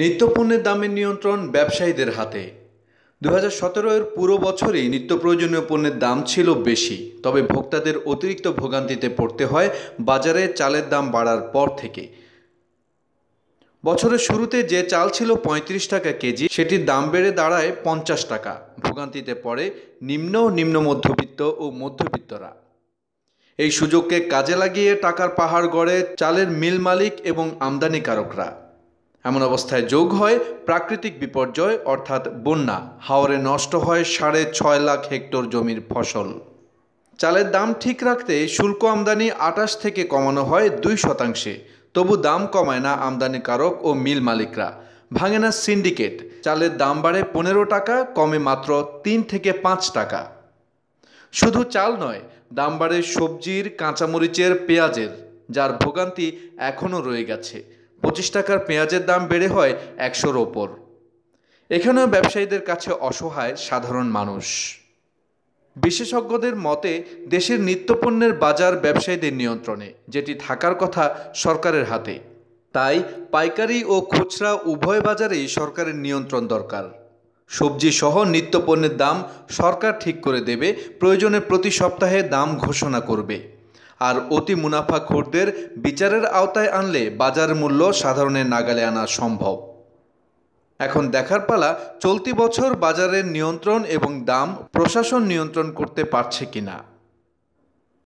নিত্যপণ্যের দামের নিয়ন্ত্রণ ব্যবসায়ীদের হাতে দু হাজার সতেরোর পুরো বছরই নিত্য প্রয়োজনীয় পণ্যের দাম ছিল বেশি তবে ভোক্তাদের অতিরিক্ত ভোগান্তিতে পড়তে হয় বাজারে চালের দাম বাড়ার পর থেকে বছরের শুরুতে যে চাল ছিল ৩৫ টাকা কেজি সেটির দাম বেড়ে দাঁড়ায় পঞ্চাশ টাকা ভোগান্তিতে পড়ে নিম্ন নিম্ন মধ্যবিত্ত ও মধ্যবিত্তরা এই সুযোগকে কাজে লাগিয়ে টাকার পাহাড় গড়ে চালের মিল মালিক এবং আমদানিকারকরা এমন অবস্থায় যোগ হয় প্রাকৃতিক বিপর্যয় অর্থাৎ বন্যা হাওরে নষ্ট হয় সাড়ে ছয় লাখ হেক্টর জমির ফসল চালের দাম ঠিক রাখতে শুল্ক আমদানি আটাশ থেকে কমানো হয় দুই শতাংশে তবু দাম কমায় না আমদানিকারক ও মিল মালিকরা ভাঙে না সিন্ডিকেট চালের দাম বাড়ে পনেরো টাকা কমে মাত্র তিন থেকে পাঁচ টাকা শুধু চাল নয় দাম বাড়ে সবজির কাঁচামরিচের পেঁয়াজের যার ভোগান্তি এখনও রয়ে গেছে পঁচিশ টাকার পেঁয়াজের দাম বেড়ে হয় একশোর ওপর এখানেও ব্যবসায়ীদের কাছে অসহায় সাধারণ মানুষ বিশেষজ্ঞদের মতে দেশের নিত্যপণ্যের বাজার ব্যবসায়ীদের নিয়ন্ত্রণে যেটি থাকার কথা সরকারের হাতে তাই পাইকারি ও খুচরা উভয় বাজারেই সরকারের নিয়ন্ত্রণ দরকার সবজি সহ নিত্যপণ্যের দাম সরকার ঠিক করে দেবে প্রয়োজনে প্রতি সপ্তাহে দাম ঘোষণা করবে আর অতি মুনাফা খোরদের বিচারের আওতায় আনলে বাজার মূল্য সাধারণের নাগালে আনা সম্ভব এখন দেখার পালা চলতি বছর বাজারের নিয়ন্ত্রণ এবং দাম প্রশাসন নিয়ন্ত্রণ করতে পারছে কিনা